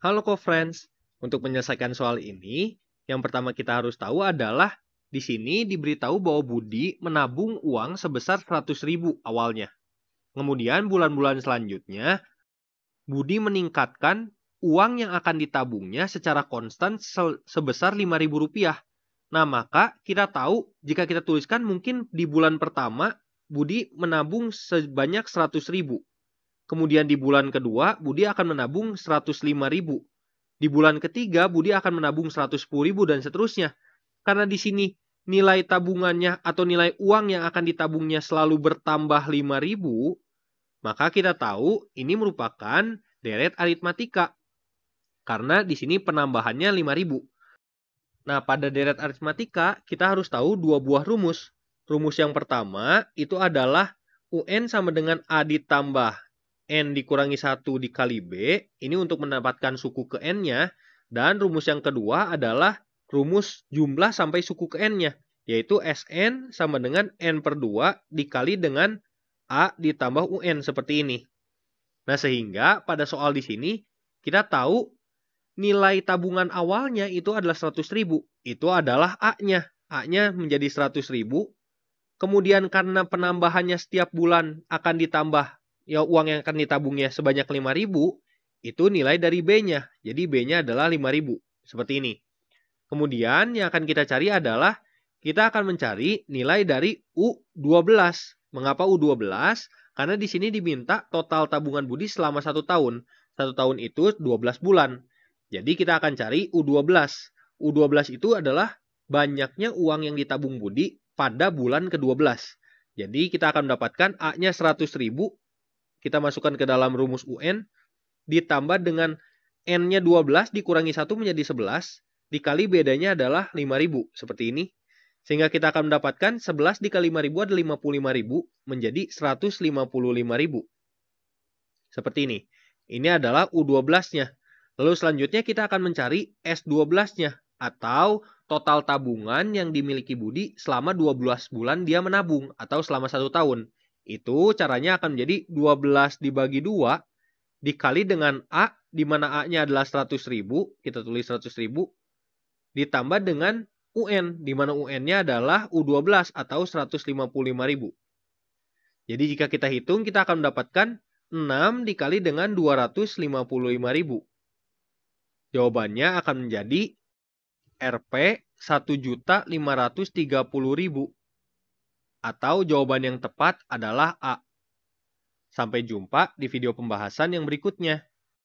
Halo co-friends, untuk menyelesaikan soal ini, yang pertama kita harus tahu adalah di sini diberitahu bahwa Budi menabung uang sebesar 100 ribu awalnya. Kemudian bulan-bulan selanjutnya, Budi meningkatkan uang yang akan ditabungnya secara konstan sebesar 5000 rupiah. Nah, maka kita tahu jika kita tuliskan mungkin di bulan pertama Budi menabung sebanyak 100 ribu. Kemudian di bulan kedua, Budi akan menabung 105 Di bulan ketiga, Budi akan menabung 110 dan seterusnya. Karena di sini nilai tabungannya atau nilai uang yang akan ditabungnya selalu bertambah 5.000, maka kita tahu ini merupakan deret aritmatika. Karena di sini penambahannya 5.000. Nah, pada deret aritmatika, kita harus tahu dua buah rumus. Rumus yang pertama itu adalah UN sama dengan A ditambah N dikurangi 1 dikali B, ini untuk mendapatkan suku ke N-nya. Dan rumus yang kedua adalah rumus jumlah sampai suku ke N-nya, yaitu Sn sama dengan N per 2 dikali dengan A ditambah UN seperti ini. Nah, sehingga pada soal di sini kita tahu nilai tabungan awalnya itu adalah 100 ribu. Itu adalah A-nya. A-nya menjadi 100 ribu. Kemudian karena penambahannya setiap bulan akan ditambah ya uang yang akan ditabungnya sebanyak 5000 itu nilai dari B-nya. Jadi B-nya adalah 5000 seperti ini. Kemudian yang akan kita cari adalah kita akan mencari nilai dari U12. Mengapa U12? Karena di sini diminta total tabungan Budi selama 1 tahun. 1 tahun itu 12 bulan. Jadi kita akan cari U12. U12 itu adalah banyaknya uang yang ditabung Budi pada bulan ke-12. Jadi kita akan mendapatkan A-nya 100 ribu, kita masukkan ke dalam rumus UN ditambah dengan n-nya 12 dikurangi 1 menjadi 11 dikali bedanya adalah 5000 seperti ini. Sehingga kita akan mendapatkan 11 dikali 5000 ada 55000 menjadi 155000. Seperti ini. Ini adalah U12-nya. Lalu selanjutnya kita akan mencari S12-nya atau total tabungan yang dimiliki Budi selama 12 bulan dia menabung atau selama satu tahun. Itu caranya akan menjadi 12 dibagi 2 dikali dengan A, di mana A-nya adalah 100 ribu, kita tulis 100 ribu, ditambah dengan UN, di mana UN-nya adalah U12 atau 155 ribu. Jadi jika kita hitung, kita akan mendapatkan 6 dikali dengan 255 ribu. Jawabannya akan menjadi Rp 1.530.000 atau jawaban yang tepat adalah A. Sampai jumpa di video pembahasan yang berikutnya.